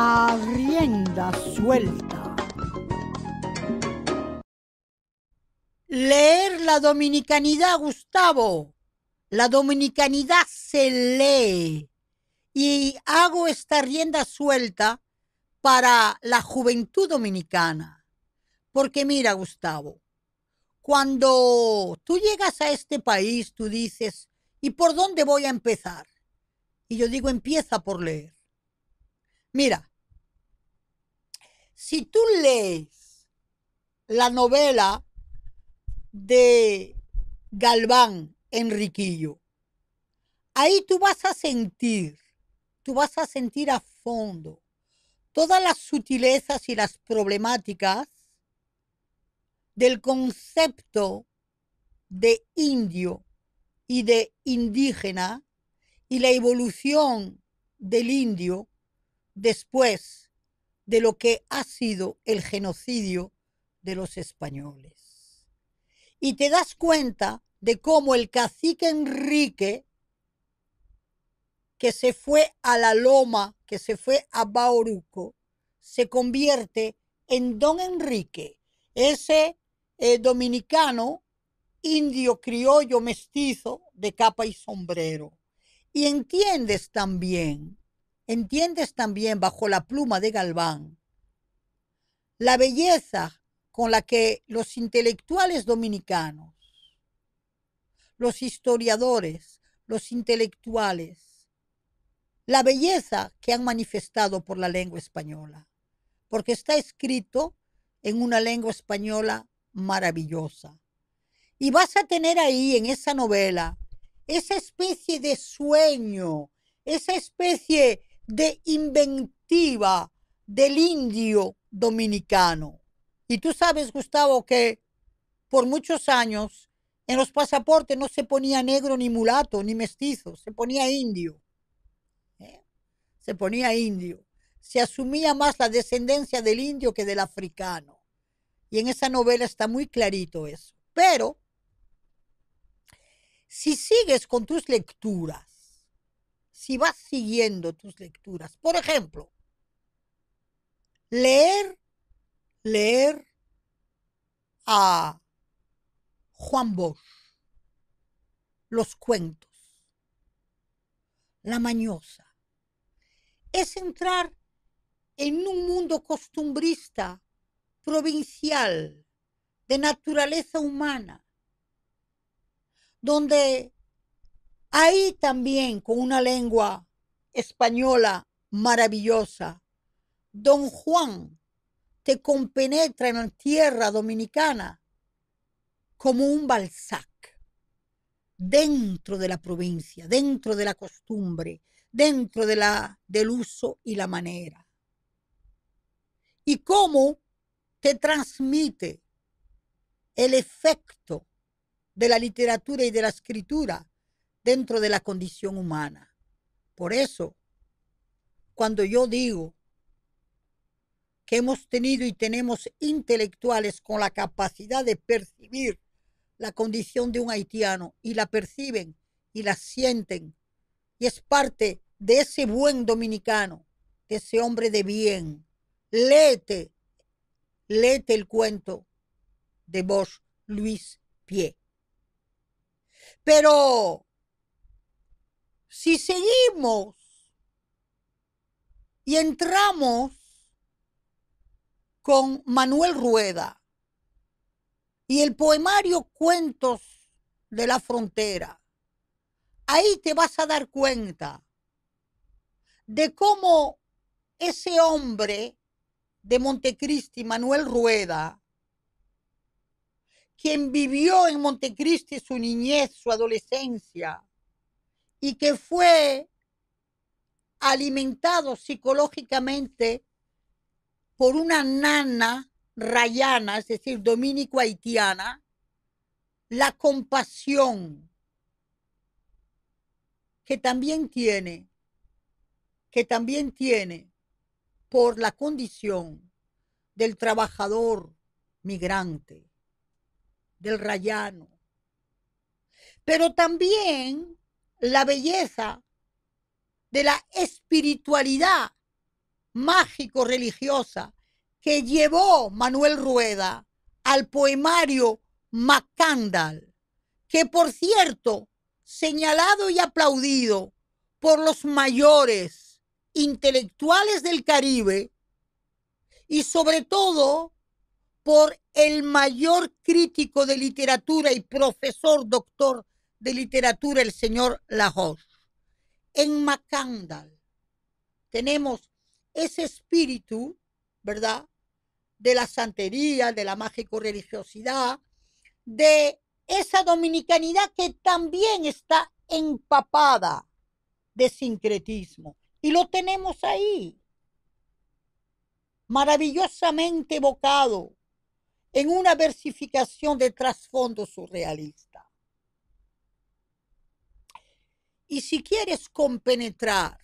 a rienda suelta. Leer la dominicanidad, Gustavo. La dominicanidad se lee. Y hago esta rienda suelta para la juventud dominicana. Porque mira, Gustavo, cuando tú llegas a este país, tú dices, ¿y por dónde voy a empezar? Y yo digo, empieza por leer. Mira, si tú lees la novela de Galván Enriquillo, ahí tú vas a sentir, tú vas a sentir a fondo todas las sutilezas y las problemáticas del concepto de indio y de indígena y la evolución del indio después de lo que ha sido el genocidio de los españoles. Y te das cuenta de cómo el cacique Enrique, que se fue a la loma, que se fue a Bauruco, se convierte en don Enrique, ese eh, dominicano indio criollo mestizo de capa y sombrero. Y entiendes también entiendes también bajo la pluma de Galván la belleza con la que los intelectuales dominicanos, los historiadores, los intelectuales, la belleza que han manifestado por la lengua española, porque está escrito en una lengua española maravillosa. Y vas a tener ahí en esa novela esa especie de sueño, esa especie de inventiva del indio dominicano. Y tú sabes, Gustavo, que por muchos años en los pasaportes no se ponía negro ni mulato ni mestizo, se ponía indio. ¿eh? Se ponía indio. Se asumía más la descendencia del indio que del africano. Y en esa novela está muy clarito eso. Pero si sigues con tus lecturas, si vas siguiendo tus lecturas. Por ejemplo, leer, leer a Juan Bosch, los cuentos, la mañosa, es entrar en un mundo costumbrista, provincial, de naturaleza humana, donde Ahí también con una lengua española maravillosa, don Juan te compenetra en la tierra dominicana como un Balzac, dentro de la provincia, dentro de la costumbre, dentro de la, del uso y la manera. Y cómo te transmite el efecto de la literatura y de la escritura dentro de la condición humana. Por eso, cuando yo digo que hemos tenido y tenemos intelectuales con la capacidad de percibir la condición de un haitiano y la perciben y la sienten y es parte de ese buen dominicano, de ese hombre de bien. Léete, léete el cuento de vos, Luis Pie. Pero si seguimos y entramos con Manuel Rueda y el poemario Cuentos de la Frontera, ahí te vas a dar cuenta de cómo ese hombre de Montecristi, Manuel Rueda, quien vivió en Montecristi su niñez, su adolescencia, y que fue alimentado psicológicamente por una nana rayana, es decir, dominico haitiana, la compasión que también tiene, que también tiene por la condición del trabajador migrante, del rayano, pero también la belleza de la espiritualidad mágico-religiosa que llevó Manuel Rueda al poemario Macandal, que por cierto, señalado y aplaudido por los mayores intelectuales del Caribe y sobre todo por el mayor crítico de literatura y profesor doctor de literatura el señor Lajos En Macandal tenemos ese espíritu, ¿verdad? De la santería, de la mágico religiosidad, de esa dominicanidad que también está empapada de sincretismo. Y lo tenemos ahí, maravillosamente evocado en una versificación de trasfondo surrealista. Y si quieres compenetrar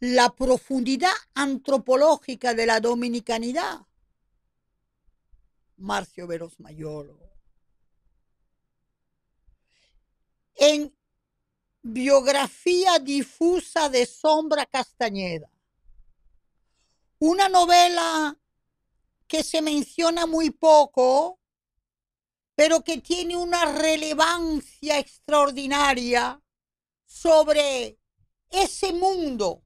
la profundidad antropológica de la dominicanidad, Marcio Veros Mayolo, en Biografía difusa de Sombra Castañeda, una novela que se menciona muy poco, pero que tiene una relevancia extraordinaria sobre ese mundo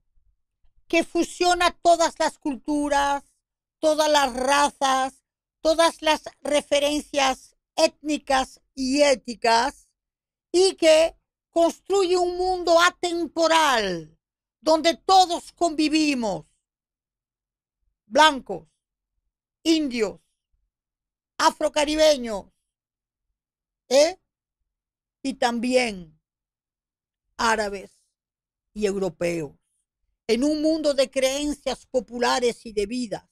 que fusiona todas las culturas, todas las razas, todas las referencias étnicas y éticas y que construye un mundo atemporal donde todos convivimos, blancos, indios, afrocaribeños, e y también árabes y europeos, en un mundo de creencias populares y de vidas.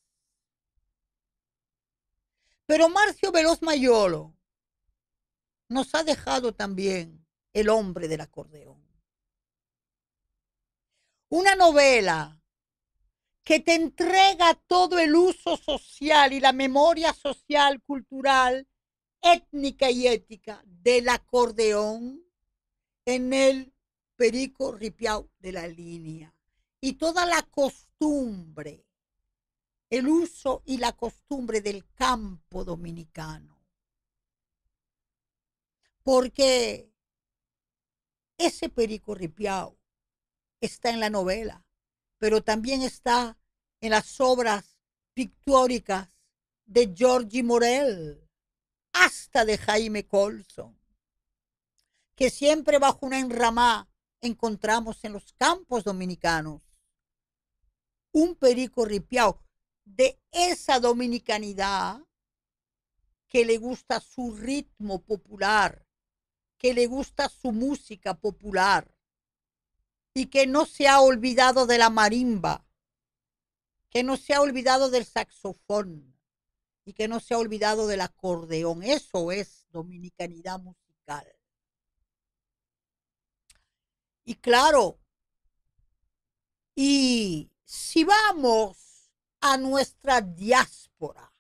Pero Marcio Veloz Mayolo nos ha dejado también El hombre del acordeón. Una novela que te entrega todo el uso social y la memoria social, cultural étnica y ética del acordeón en el perico ripiao de la línea. Y toda la costumbre, el uso y la costumbre del campo dominicano. Porque ese perico ripiao está en la novela, pero también está en las obras pictóricas de Giorgi Morel hasta de Jaime Colson, que siempre bajo una enramá encontramos en los campos dominicanos. Un perico ripiao de esa dominicanidad que le gusta su ritmo popular, que le gusta su música popular y que no se ha olvidado de la marimba, que no se ha olvidado del saxofón, y que no se ha olvidado del acordeón. Eso es dominicanidad musical. Y claro, y si vamos a nuestra diáspora,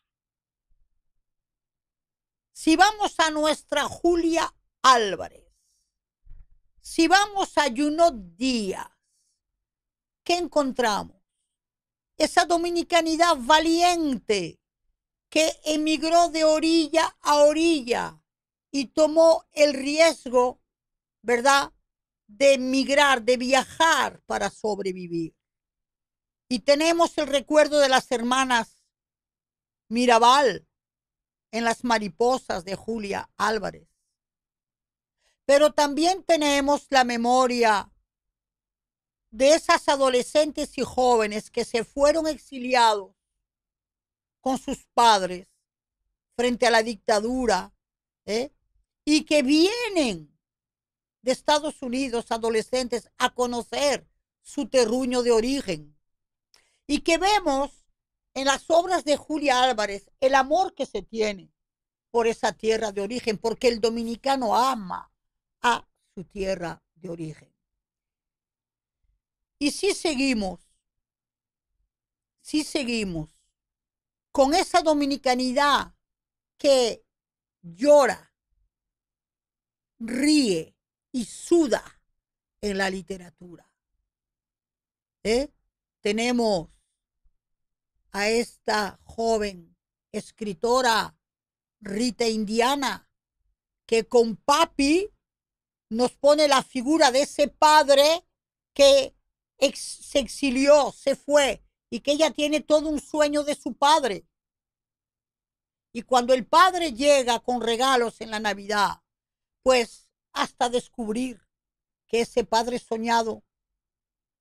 si vamos a nuestra Julia Álvarez, si vamos a Junot Díaz, ¿qué encontramos? Esa dominicanidad valiente, que emigró de orilla a orilla y tomó el riesgo, ¿verdad?, de emigrar, de viajar para sobrevivir. Y tenemos el recuerdo de las hermanas Mirabal en Las Mariposas de Julia Álvarez. Pero también tenemos la memoria de esas adolescentes y jóvenes que se fueron exiliados con sus padres frente a la dictadura ¿eh? y que vienen de Estados Unidos adolescentes a conocer su terruño de origen y que vemos en las obras de Julia Álvarez el amor que se tiene por esa tierra de origen, porque el dominicano ama a su tierra de origen. Y si seguimos, si seguimos con esa dominicanidad que llora, ríe y suda en la literatura. ¿Eh? Tenemos a esta joven escritora Rita Indiana, que con papi nos pone la figura de ese padre que se exilió, se fue, y que ella tiene todo un sueño de su padre. Y cuando el padre llega con regalos en la Navidad, pues hasta descubrir que ese padre soñado,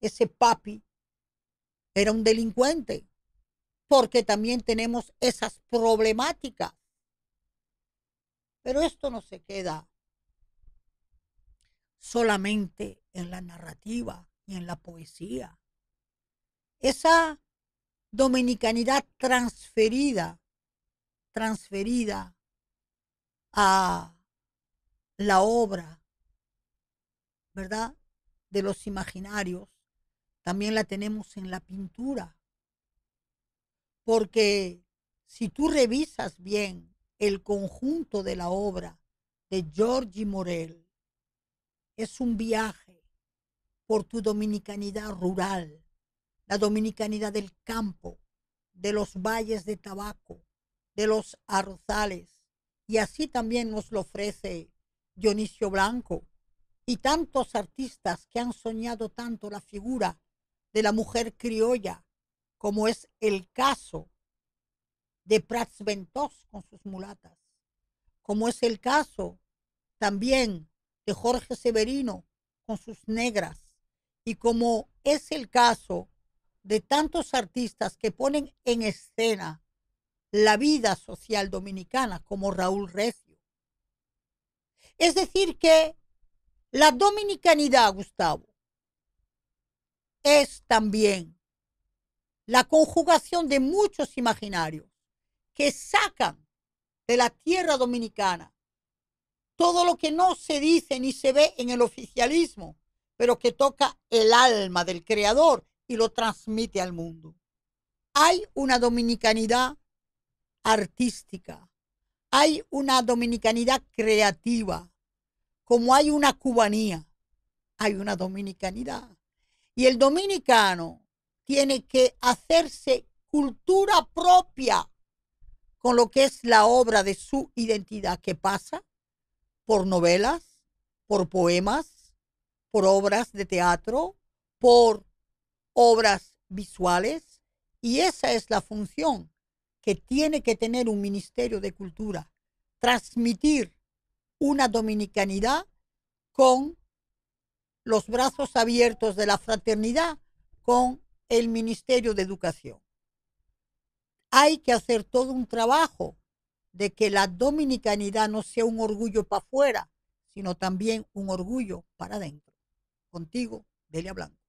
ese papi, era un delincuente, porque también tenemos esas problemáticas. Pero esto no se queda solamente en la narrativa y en la poesía esa dominicanidad transferida, transferida a la obra, ¿verdad? De los imaginarios, también la tenemos en la pintura. Porque si tú revisas bien el conjunto de la obra de Giorgi Morel, es un viaje por tu dominicanidad rural, la dominicanidad del campo, de los valles de tabaco, de los arrozales. Y así también nos lo ofrece Dionisio Blanco y tantos artistas que han soñado tanto la figura de la mujer criolla, como es el caso de Prats Ventos con sus mulatas, como es el caso también de Jorge Severino con sus negras, y como es el caso de tantos artistas que ponen en escena la vida social dominicana, como Raúl Recio. Es decir, que la dominicanidad, Gustavo, es también la conjugación de muchos imaginarios que sacan de la tierra dominicana todo lo que no se dice ni se ve en el oficialismo, pero que toca el alma del creador, y lo transmite al mundo. Hay una dominicanidad artística, hay una dominicanidad creativa, como hay una cubanía, hay una dominicanidad. Y el dominicano tiene que hacerse cultura propia con lo que es la obra de su identidad, que pasa por novelas, por poemas, por obras de teatro, por obras visuales y esa es la función que tiene que tener un ministerio de cultura, transmitir una dominicanidad con los brazos abiertos de la fraternidad, con el Ministerio de Educación. Hay que hacer todo un trabajo de que la dominicanidad no sea un orgullo para afuera, sino también un orgullo para adentro. Contigo, Delia Blanco.